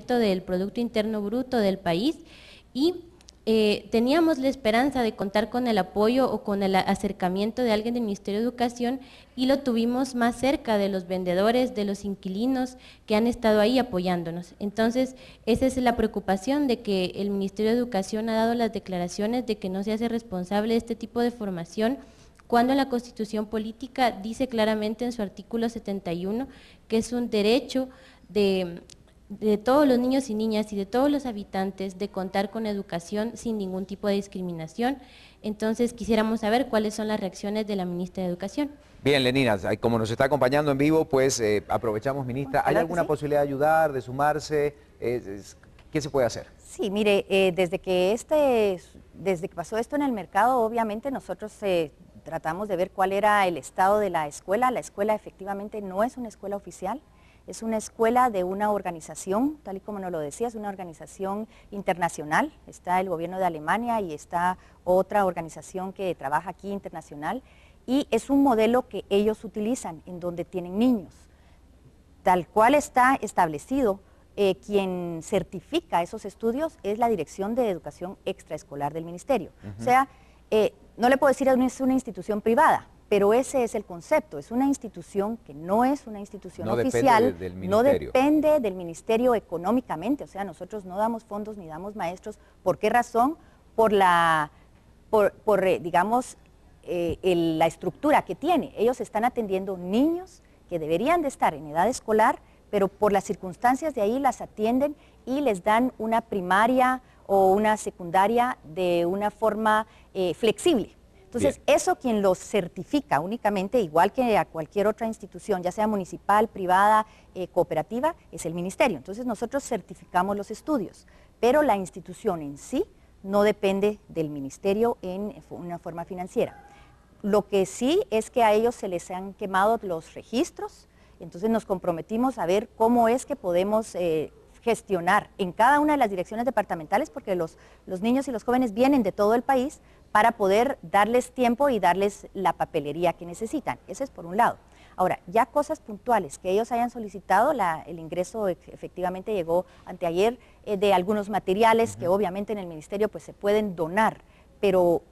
del Producto Interno Bruto del país y eh, teníamos la esperanza de contar con el apoyo o con el acercamiento de alguien del Ministerio de Educación y lo tuvimos más cerca de los vendedores, de los inquilinos que han estado ahí apoyándonos. Entonces, esa es la preocupación de que el Ministerio de Educación ha dado las declaraciones de que no se hace responsable de este tipo de formación cuando la Constitución Política dice claramente en su artículo 71 que es un derecho de de todos los niños y niñas y de todos los habitantes de contar con educación sin ningún tipo de discriminación. Entonces quisiéramos saber cuáles son las reacciones de la ministra de Educación. Bien, Lenina, como nos está acompañando en vivo, pues eh, aprovechamos, ministra. ¿Hay alguna posibilidad de ayudar, de sumarse? Eh, ¿Qué se puede hacer? Sí, mire, eh, desde, que este, desde que pasó esto en el mercado, obviamente nosotros tratamos de ver cuál era el estado de la escuela. La escuela efectivamente no es una escuela oficial, es una escuela de una organización, tal y como nos lo decías, es una organización internacional. Está el gobierno de Alemania y está otra organización que trabaja aquí internacional. Y es un modelo que ellos utilizan en donde tienen niños. Tal cual está establecido, eh, quien certifica esos estudios es la Dirección de Educación Extraescolar del Ministerio. O sea, eh, no le puedo decir es una institución privada, pero ese es el concepto, es una institución que no es una institución oficial, no depende del ministerio económicamente, o sea, nosotros no damos fondos ni damos maestros, ¿por qué razón? Por la, por, eh, digamos, eh, la estructura que tiene. Ellos están atendiendo niños que deberían de estar en edad escolar, pero por las circunstancias de ahí las atienden y les dan una primaria o una secundaria de una forma eh, flexible entonces, eso quien lo certifica únicamente, igual que a cualquier otra institución, ya sea municipal, privada, eh, cooperativa, es el ministerio. Entonces, nosotros certificamos los estudios, pero la institución en sí no depende del ministerio en una forma financiera. Lo que sí es que a ellos se les han quemado los registros, entonces nos comprometimos a ver cómo es que podemos eh, gestionar en cada una de las direcciones departamentales, porque los, los niños y los jóvenes vienen de todo el país, para poder darles tiempo y darles la papelería que necesitan. ese es por un lado. Ahora, ya cosas puntuales que ellos hayan solicitado, el ingreso efectivamente llegó anteayer eh, de algunos materiales que obviamente en el ministerio pues se pueden donar, pero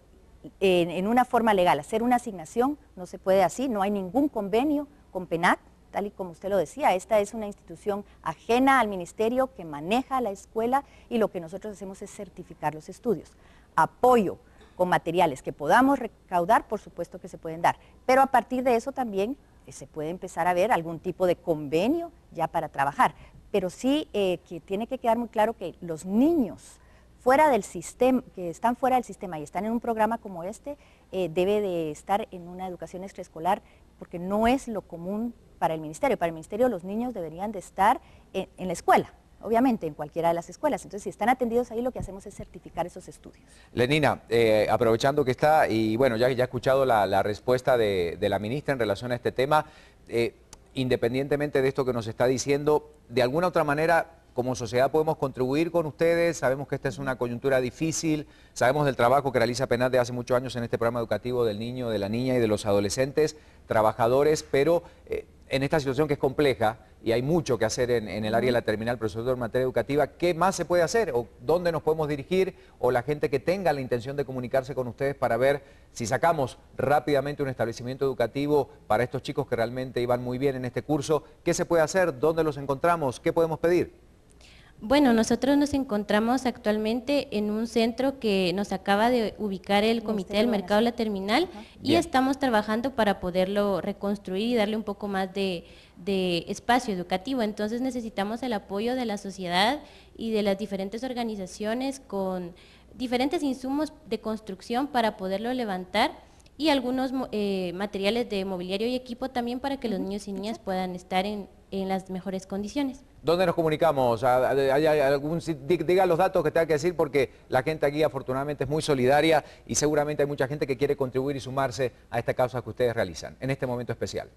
en, una forma legal, hacer una asignación no se puede así, no hay ningún convenio con PENAC, tal y como usted lo decía, esta es una institución ajena al ministerio que maneja la escuela y lo que nosotros hacemos es certificar los estudios. Apoyo con materiales que podamos recaudar, por supuesto que se pueden dar, pero a partir de eso también eh, se puede empezar a ver algún tipo de convenio ya para trabajar. Pero sí eh, que tiene que quedar muy claro que los niños fuera del sistema, que están fuera del sistema y están en un programa como este, eh, debe de estar en una educación extraescolar porque no es lo común para el ministerio. Para el ministerio los niños deberían de estar en, la escuela, obviamente en cualquiera de las escuelas. Entonces, si están atendidos ahí, lo que hacemos es certificar esos estudios. Lenina, eh, aprovechando que está, y bueno, ya, ya he escuchado la, respuesta de, la ministra en relación a este tema, eh, independientemente de esto que nos está diciendo, de alguna otra manera como sociedad podemos contribuir con ustedes, sabemos que esta es una coyuntura difícil, sabemos del trabajo que realiza PENAD de hace muchos años en este programa educativo del niño, de la niña y de los adolescentes, trabajadores, pero eh, en esta situación que es compleja y hay mucho que hacer en, el área de la terminal, profesor en materia educativa, ¿qué más se puede hacer? ¿O dónde nos podemos dirigir? ¿O la gente que tenga la intención de comunicarse con ustedes para ver si sacamos rápidamente un establecimiento educativo para estos chicos que realmente iban muy bien en este curso? ¿Qué se puede hacer? ¿Dónde los encontramos? ¿Qué podemos pedir? Bueno, nosotros nos encontramos actualmente en un centro que nos acaba de ubicar el Comité del Mercado la Terminal y estamos trabajando para poderlo reconstruir y darle un poco más de, espacio educativo. Entonces necesitamos el apoyo de la sociedad y de las diferentes organizaciones con diferentes insumos de construcción para poderlo levantar y algunos eh, materiales de mobiliario y equipo también para que los niños y niñas puedan estar en en las mejores condiciones. ¿Dónde nos comunicamos? algún, diga los datos que tenga que decir porque la gente aquí afortunadamente es muy solidaria y seguramente hay mucha gente que quiere contribuir y sumarse a esta causa que ustedes realizan en este momento especial.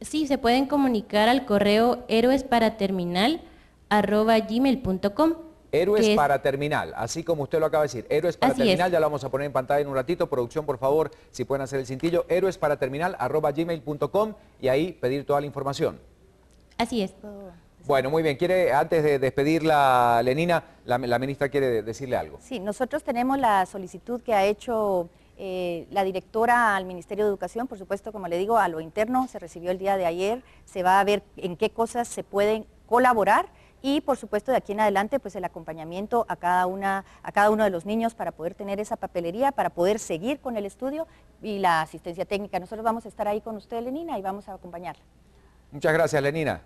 Sí, se pueden comunicar al correo héroesparaterminal.com para Héroes para terminal, así como usted lo acaba de decir. Héroes para ya lo vamos a poner en pantalla en un ratito. Producción, por favor, si pueden hacer el cintillo, héroes para terminal y ahí pedir toda la información. Así es. Bueno, muy bien. Quiere, antes de despedirla, Lenina, la, ministra quiere decirle algo. Sí, nosotros tenemos la solicitud que ha hecho eh, la directora al Ministerio de Educación, por supuesto, como le digo, a lo interno, se recibió el día de ayer, se va a ver en qué cosas se pueden colaborar y por supuesto de aquí en adelante pues el acompañamiento a cada, una, a cada uno de los niños para poder tener esa papelería, para poder seguir con el estudio y la asistencia técnica. Nosotros vamos a estar ahí con usted, Lenina, y vamos a acompañarla. Muchas gracias, Lenina.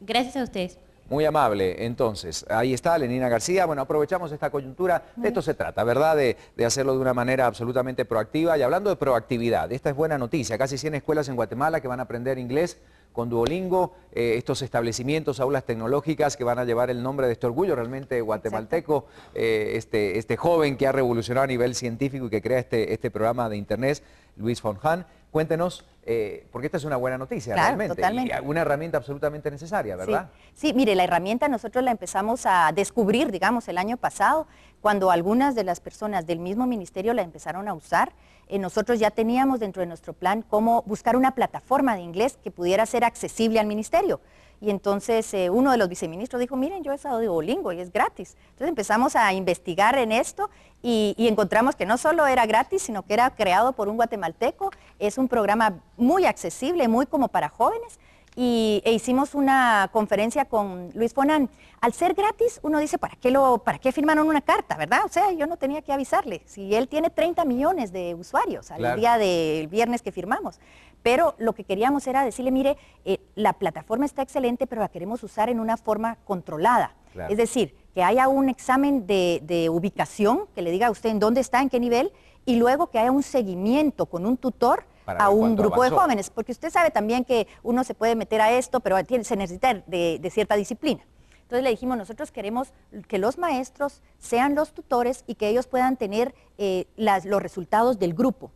Gracias a ustedes. Muy amable. Entonces, ahí está Lenina García. Bueno, aprovechamos esta coyuntura. De esto se trata, ¿verdad? De, hacerlo de una manera absolutamente proactiva. Y hablando de proactividad, esta es buena noticia. Casi 100 escuelas en Guatemala que van a aprender inglés con Duolingo, eh, estos establecimientos, aulas tecnológicas que van a llevar el nombre de este orgullo realmente guatemalteco, eh, este, este joven que ha revolucionado a nivel científico y que crea este, este programa de Internet, Luis Fonjan. Cuéntenos, eh, porque esta es una buena noticia realmente, una herramienta absolutamente necesaria, ¿verdad? sí. mire, la herramienta nosotros la empezamos a descubrir, digamos, el año pasado, cuando algunas de las personas del mismo ministerio la empezaron a usar. Eh, nosotros ya teníamos dentro de nuestro plan cómo buscar una plataforma de inglés que pudiera ser accesible al ministerio. Y entonces eh, uno de los viceministros dijo, miren, yo he estado de Duolingo y es gratis. Entonces empezamos a investigar en esto y, encontramos que no solo era gratis, sino que era creado por un guatemalteco. Es un programa muy accesible, muy como para jóvenes y, e hicimos una conferencia con Luis Fonan. Al ser gratis, uno dice, ¿para qué, lo, ¿para qué firmaron una carta, verdad? O sea, yo no tenía que avisarle. Si él tiene 30 millones de usuarios al día del viernes que firmamos. Pero lo que queríamos era decirle, mire, eh, la plataforma está excelente, pero la queremos usar en una forma controlada. Es decir, que haya un examen de, de ubicación que le diga a usted en dónde está, en qué nivel, y luego que haya un seguimiento con un tutor a un grupo de jóvenes, porque usted sabe también que uno se puede meter a esto, pero se necesita de, cierta disciplina. Entonces le dijimos, nosotros queremos que los maestros sean los tutores y que ellos puedan tener eh, los resultados del grupo.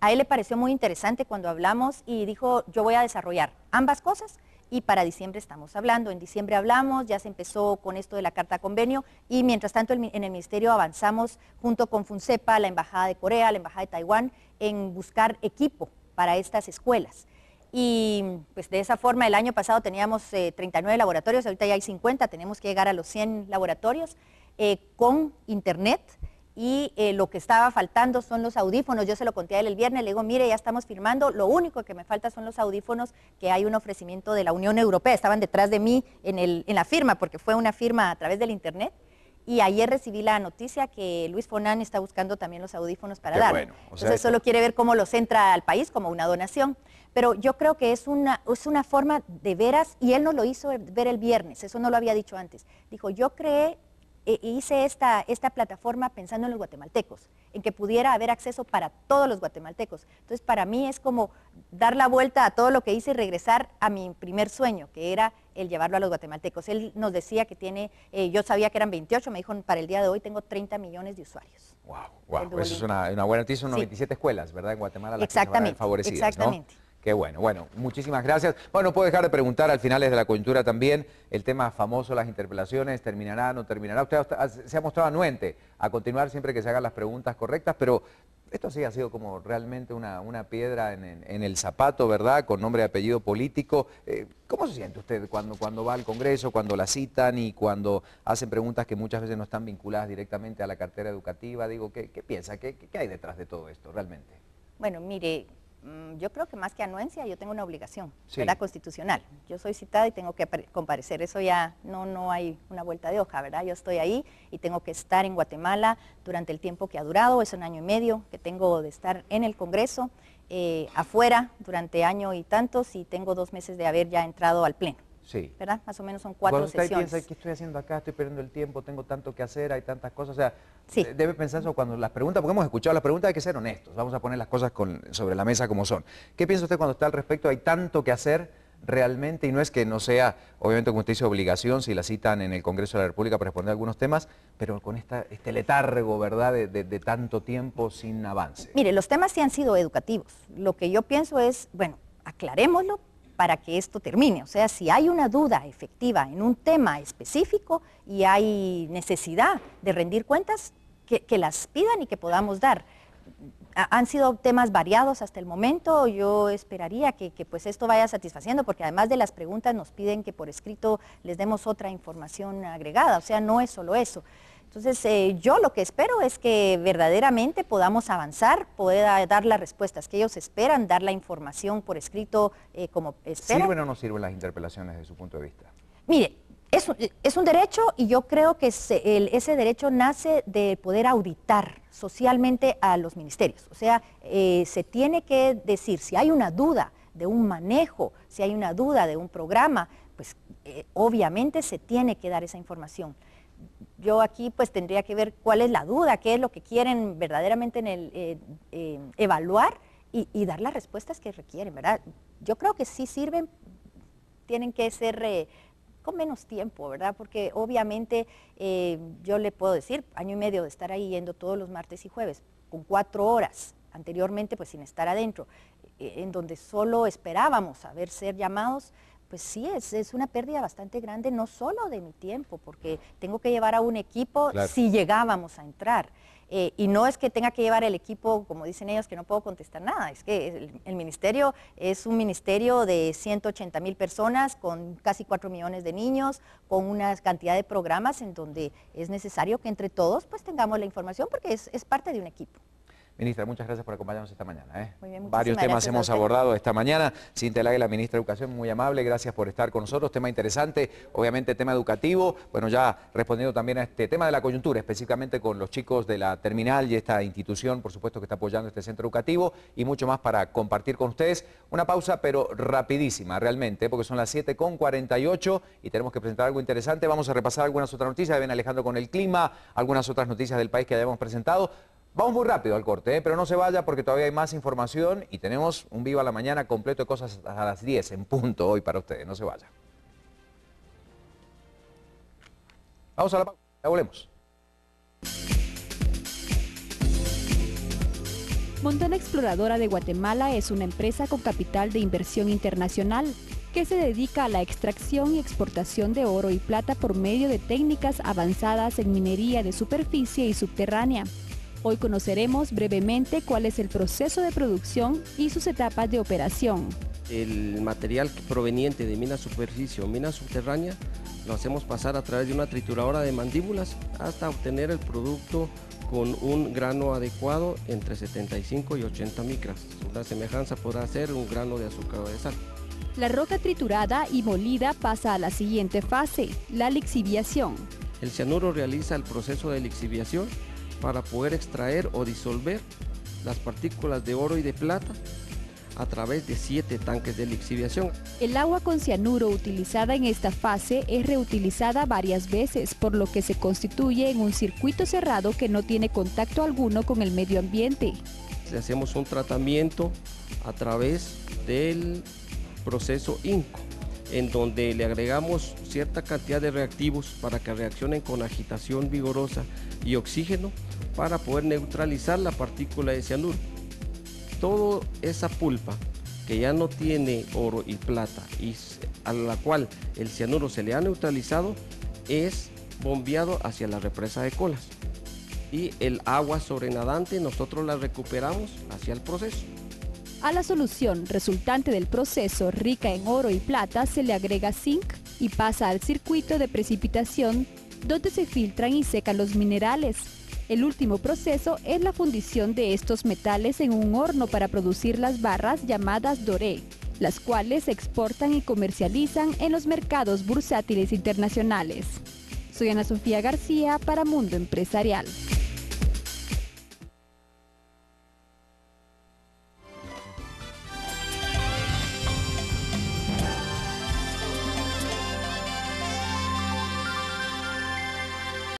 A él le pareció muy interesante cuando hablamos y dijo, yo voy a desarrollar ambas cosas y para diciembre estamos hablando. En diciembre hablamos, ya se empezó con esto de la carta convenio y mientras tanto en el ministerio avanzamos junto con FUNCEPA, la Embajada de Corea, la Embajada de Taiwán, en buscar equipo para estas escuelas. Y pues de esa forma el año pasado teníamos 39 eh, laboratorios, ahorita ya hay 50, tenemos que llegar a los 100 laboratorios eh, con internet y eh, lo que estaba faltando son los audífonos. Yo se lo conté a él el viernes, le digo, mire, ya estamos firmando, lo único que me falta son los audífonos, que hay un ofrecimiento de la Unión Europea, estaban detrás de mí en, la firma, porque fue una firma a través del Internet. Y ayer recibí la noticia que Luis Fonan está buscando también los audífonos para dar. Entonces solo quiere ver cómo los entra al país como una donación. Pero yo creo que es una, es una forma de veras, y él no lo hizo ver el viernes, eso no lo había dicho antes. Dijo, yo creé e-, e hice esta, esta plataforma pensando en los guatemaltecos, en que pudiera haber acceso para todos los guatemaltecos. Entonces, para mí es como dar la vuelta a todo lo que hice y regresar a mi primer sueño, que era el llevarlo a los guatemaltecos. Él nos decía que tiene, eh, yo sabía que eran 28, me dijo, para el día de hoy tengo 30 millones de usuarios. Wow, wow, eso es una, buena noticia, son 97 escuelas, ¿verdad? En Guatemala las exactamente, Exactamente. Qué bueno, bueno, muchísimas gracias. Bueno, no puedo dejar de preguntar al final de la coyuntura también, el tema famoso, las interpelaciones, ¿terminará, no terminará? Usted se ha mostrado anuente a continuar siempre que se hagan las preguntas correctas, pero esto sí ha sido como realmente una, piedra en, el zapato, ¿verdad? Con nombre y apellido político. Eh, ¿Cómo se siente usted cuando, cuando va al Congreso, cuando la citan y cuando hacen preguntas que muchas veces no están vinculadas directamente a la cartera educativa? Digo, ¿qué, piensa? ¿Qué, ¿Qué hay detrás de todo esto realmente? Bueno, mire, Mm, yo creo que más que anuencia, yo tengo una obligación, sí. ¿verdad? Constitucional. Yo soy citada y tengo que comparecer. Eso ya no, no hay una vuelta de hoja, ¿verdad? Yo estoy ahí y tengo que estar en Guatemala durante el tiempo que ha durado, es un año y medio que tengo de estar en el Congreso, eh, afuera durante año y tantos y tengo dos meses de haber ya entrado al Pleno. Sí. ¿Verdad? Más o menos son cuatro Cuando usted piensa, ¿qué estoy haciendo acá? Estoy perdiendo el tiempo, tengo tanto que hacer, hay tantas cosas. O sea, eh, debe pensar eso cuando las preguntas, porque hemos escuchado las preguntas, hay que ser honestos. Vamos a poner las cosas sobre la mesa como son. ¿Qué piensa usted cuando está al respecto? Hay tanto que hacer realmente, y no es que no sea, obviamente, como usted dice, obligación si la citan en el Congreso de la República para responder algunos temas, pero con esta, este letargo, ¿verdad?, de, de, tanto tiempo sin avance. Mire, los temas sí han sido educativos. Lo que yo pienso es, bueno, aclarémoslo para que esto termine. O sea, si hay una duda efectiva en un tema específico y hay necesidad de rendir cuentas, que, las pidan y que podamos dar. han sido temas variados hasta el momento, yo esperaría que, pues esto vaya satisfaciendo, porque además de las preguntas nos piden que por escrito les demos otra información agregada, o sea, no es solo eso. Entonces, eh, yo lo que espero es que verdaderamente podamos avanzar, pueda dar las respuestas que ellos esperan, dar la información por escrito eh, como esperan. ¿Sirven o no sirven las interpelaciones desde su punto de vista? Mire, es, un derecho y yo creo que ese derecho nace de poder auditar socialmente a los ministerios. O sea, eh, se tiene que decir si hay una duda de un manejo, si hay una duda de un programa, pues obviamente se tiene que dar esa información yo aquí pues tendría que ver cuál es la duda, qué es lo que quieren verdaderamente en el, eh, eh, evaluar y, dar las respuestas que requieren, ¿verdad? Yo creo que sí sirven, tienen que ser eh, con menos tiempo, ¿verdad? Porque obviamente yo le puedo decir, año y medio de estar ahí yendo todos los martes y jueves, con cuatro horas, anteriormente pues sin estar adentro, en donde solo esperábamos haber ser llamados, pues sí, es, una pérdida bastante grande, no solo de mi tiempo, porque tengo que llevar a un equipo si llegábamos a entrar. Eh, y no es que tenga que llevar el equipo, como dicen ellos, que no puedo contestar nada, es que el, ministerio es un ministerio de 180 mil personas, con casi 4 millones de niños, con una cantidad de programas en donde es necesario que entre todos pues tengamos la información porque es parte de un equipo. Ministra, muchas gracias por acompañarnos esta mañana. ¿eh? Varios temas hemos abordado esta mañana. Cintia Lague, la ministra de Educación, muy amable, gracias por estar con nosotros. Tema interesante, obviamente tema educativo. Bueno, ya respondiendo también a este tema de la coyuntura, específicamente con los chicos de la terminal y esta institución, por supuesto, que está apoyando este centro educativo y mucho más para compartir con ustedes. Una pausa, pero rapidísima, realmente, porque son las 7.48 y tenemos que presentar algo interesante. Vamos a repasar algunas otras noticias. Ven Alejandro con el clima, algunas otras noticias del país que hayamos presentado. Vamos muy rápido al corte, ¿eh? pero no se vaya porque todavía hay más información y tenemos un Viva la Mañana completo de cosas a las 10 en punto hoy para ustedes. No se vaya. Vamos a la pausa, ya volvemos. Montana Exploradora de Guatemala es una empresa con capital de inversión internacional que se dedica a la extracción y exportación de oro y plata por medio de técnicas avanzadas en minería de superficie y subterránea. Hoy conoceremos brevemente cuál es el proceso de producción y sus etapas de operación. El material proveniente de mina superficie o mina subterránea lo hacemos pasar a través de una trituradora de mandíbulas hasta obtener el producto con un grano adecuado entre 75 y 80 micras. La semejanza podrá ser un grano de azúcar o de sal. La roca triturada y molida pasa a la siguiente fase, la lixiviación. El cianuro realiza el proceso de lixiviación para poder extraer o disolver las partículas de oro y de plata a través de siete tanques de lixiviación. El agua con cianuro utilizada en esta fase es reutilizada varias veces, por lo que se constituye en un circuito cerrado que no tiene contacto alguno con el medio ambiente. Le hacemos un tratamiento a través del proceso INCO, en donde le agregamos cierta cantidad de reactivos para que reaccionen con agitación vigorosa y oxígeno para poder neutralizar la partícula de cianuro. Toda esa pulpa que ya no tiene oro y plata y a la cual el cianuro se le ha neutralizado es bombeado hacia la represa de colas y el agua sobrenadante nosotros la recuperamos hacia el proceso. A la solución resultante del proceso rica en oro y plata se le agrega zinc y pasa al circuito de precipitación donde se filtran y secan los minerales el último proceso es la fundición de estos metales en un horno para producir las barras llamadas doré, las cuales se exportan y comercializan en los mercados bursátiles internacionales. Soy Ana Sofía García para Mundo Empresarial.